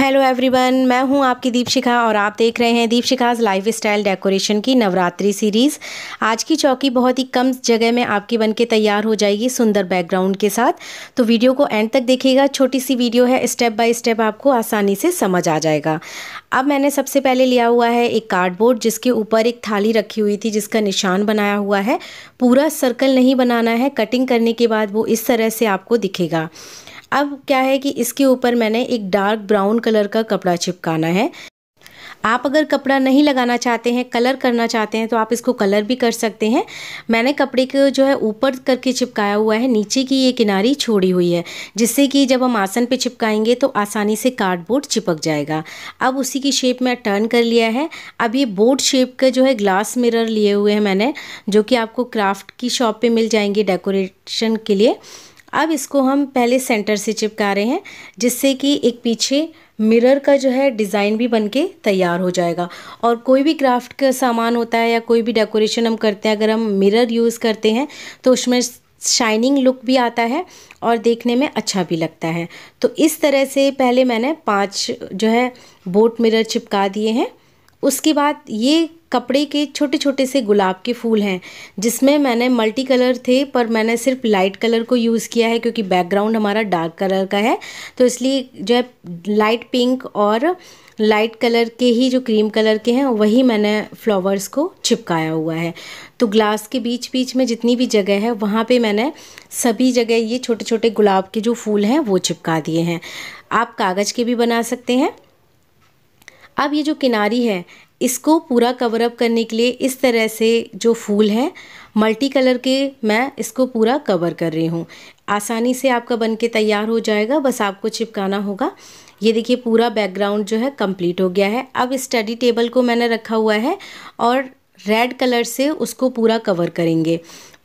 hello everyone मैं हूं आपकी दीपशिखा और आप देख रहे हैं दीपशिखाज लाइफ स्टाइल डेकोरेशन की नवरात्रि सीरीज़ आज की चौकी बहुत ही कम जगह में आपकी बनके तैयार हो जाएगी सुंदर बैकग्राउंड के साथ तो वीडियो को एंड तक देखिएगा छोटी सी वीडियो है स्टेप बाय स्टेप आपको आसानी से समझ आ जाएगा अब मैंने सबसे पहले लिया हुआ है एक कार्डबोर्ड जिसके ऊपर एक थाली रखी हुई थी जिसका निशान बनाया हुआ है पूरा सर्कल नहीं बनाना है कटिंग करने के बाद वो इस तरह से आपको दिखेगा अब क्या है कि इसके ऊपर मैंने एक डार्क ब्राउन कलर का कपड़ा चिपकाना है आप अगर कपड़ा नहीं लगाना चाहते हैं कलर करना चाहते हैं तो आप इसको कलर भी कर सकते हैं मैंने कपड़े को जो है ऊपर करके चिपकाया हुआ है नीचे की ये किनारी छोड़ी हुई है जिससे कि जब हम आसन पे चिपकाएंगे तो आसानी से कार्डबोर्ड चिपक जाएगा अब उसी की शेप में टर्न कर लिया है अब ये बोर्ड शेप का जो है ग्लास मिरर लिए हुए हैं मैंने जो कि आपको क्राफ्ट की शॉप पर मिल जाएंगे डेकोरेशन के लिए अब इसको हम पहले सेंटर से चिपका रहे हैं जिससे कि एक पीछे मिरर का जो है डिज़ाइन भी बनके तैयार हो जाएगा और कोई भी क्राफ्ट का सामान होता है या कोई भी डेकोरेशन हम करते हैं अगर हम मिरर यूज़ करते हैं तो उसमें शाइनिंग लुक भी आता है और देखने में अच्छा भी लगता है तो इस तरह से पहले मैंने पांच जो है बोट मिरर चिपका दिए हैं उसके बाद ये कपड़े के छोटे छोटे से गुलाब के फूल हैं जिसमें मैंने मल्टी कलर थे पर मैंने सिर्फ लाइट कलर को यूज़ किया है क्योंकि बैकग्राउंड हमारा डार्क कलर का है तो इसलिए जो है लाइट पिंक और लाइट कलर के ही जो क्रीम कलर के हैं वही मैंने फ्लावर्स को चिपकाया हुआ है तो ग्लास के बीच बीच में जितनी भी जगह है वहाँ पे मैंने सभी जगह ये छोटे छोटे गुलाब के जो फूल हैं वो चिपका दिए हैं आप कागज़ के भी बना सकते हैं अब ये जो किनारी है इसको पूरा कवर अप करने के लिए इस तरह से जो फूल है मल्टी कलर के मैं इसको पूरा कवर कर रही हूँ आसानी से आपका बन के तैयार हो जाएगा बस आपको चिपकाना होगा ये देखिए पूरा बैकग्राउंड जो है कंप्लीट हो गया है अब स्टडी टेबल को मैंने रखा हुआ है और रेड कलर से उसको पूरा कवर करेंगे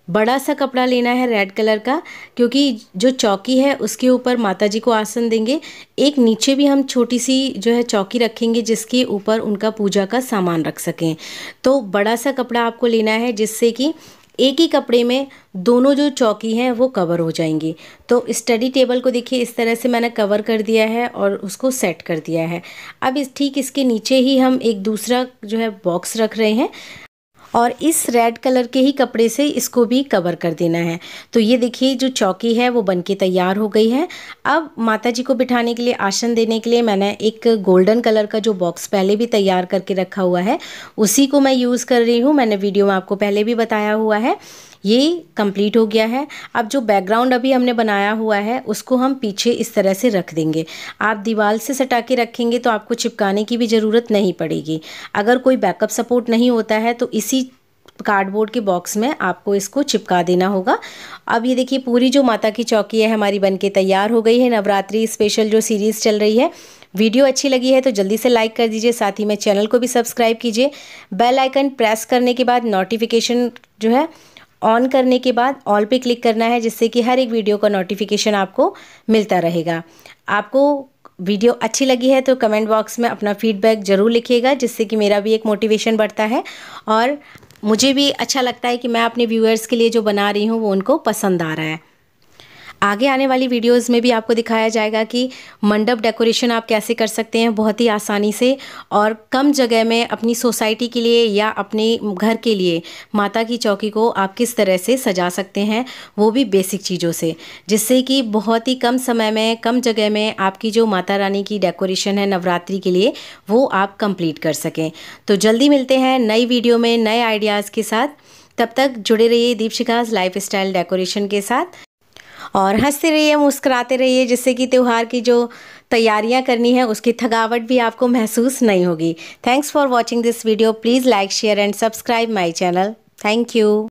बड़ा सा कपड़ा लेना है रेड कलर का क्योंकि जो चौकी है उसके ऊपर माता जी को आसन देंगे एक नीचे भी हम छोटी सी जो है चौकी रखेंगे जिसके ऊपर उनका पूजा का सामान रख सकें तो बड़ा सा कपड़ा आपको लेना है जिससे कि एक ही कपड़े में दोनों जो चौकी हैं वो कवर हो जाएंगी तो स्टडी टेबल को देखिए इस तरह से मैंने कवर कर दिया है और उसको सेट कर दिया है अब इस ठीक इसके नीचे ही हम एक दूसरा जो है बॉक्स रख रहे हैं और इस रेड कलर के ही कपड़े से इसको भी कवर कर देना है तो ये देखिए जो चौकी है वो बनके तैयार हो गई है अब माता जी को बिठाने के लिए आसन देने के लिए मैंने एक गोल्डन कलर का जो बॉक्स पहले भी तैयार करके रखा हुआ है उसी को मैं यूज़ कर रही हूँ मैंने वीडियो में आपको पहले भी बताया हुआ है ये कंप्लीट हो गया है अब जो बैकग्राउंड अभी हमने बनाया हुआ है उसको हम पीछे इस तरह से रख देंगे आप दीवार से सटा के रखेंगे तो आपको चिपकाने की भी ज़रूरत नहीं पड़ेगी अगर कोई बैकअप सपोर्ट नहीं होता है तो इसी कार्डबोर्ड के बॉक्स में आपको इसको चिपका देना होगा अब ये देखिए पूरी जो माता की चौकी है हमारी बनके तैयार हो गई है नवरात्रि स्पेशल जो सीरीज़ चल रही है वीडियो अच्छी लगी है तो जल्दी से लाइक कर दीजिए साथ ही में चैनल को भी सब्सक्राइब कीजिए बेल आइकन प्रेस करने के बाद नोटिफिकेशन जो है ऑन करने के बाद ऑल पे क्लिक करना है जिससे कि हर एक वीडियो का नोटिफिकेशन आपको मिलता रहेगा आपको वीडियो अच्छी लगी है तो कमेंट बॉक्स में अपना फीडबैक ज़रूर लिखिएगा जिससे कि मेरा भी एक मोटिवेशन बढ़ता है और मुझे भी अच्छा लगता है कि मैं अपने व्यूअर्स के लिए जो बना रही हूँ वो उनको पसंद आ रहा है आगे आने वाली वीडियोज़ में भी आपको दिखाया जाएगा कि मंडप डेकोरेशन आप कैसे कर सकते हैं बहुत ही आसानी से और कम जगह में अपनी सोसाइटी के लिए या अपने घर के लिए माता की चौकी को आप किस तरह से सजा सकते हैं वो भी बेसिक चीज़ों से जिससे कि बहुत ही कम समय में कम जगह में आपकी जो माता रानी की डेकोरेशन है नवरात्रि के लिए वो आप कंप्लीट कर सकें तो जल्दी मिलते हैं नई वीडियो में नए आइडियाज़ के साथ तब तक जुड़े रहिए दीपशिकाज लाइफ स्टाइल डेकोरेशन के साथ और हंसते रहिए मुस्कुराते रहिए जिससे कि त्यौहार की जो तैयारियां करनी है उसकी थकावट भी आपको महसूस नहीं होगी thanks for watching this video please like share and subscribe my channel thank you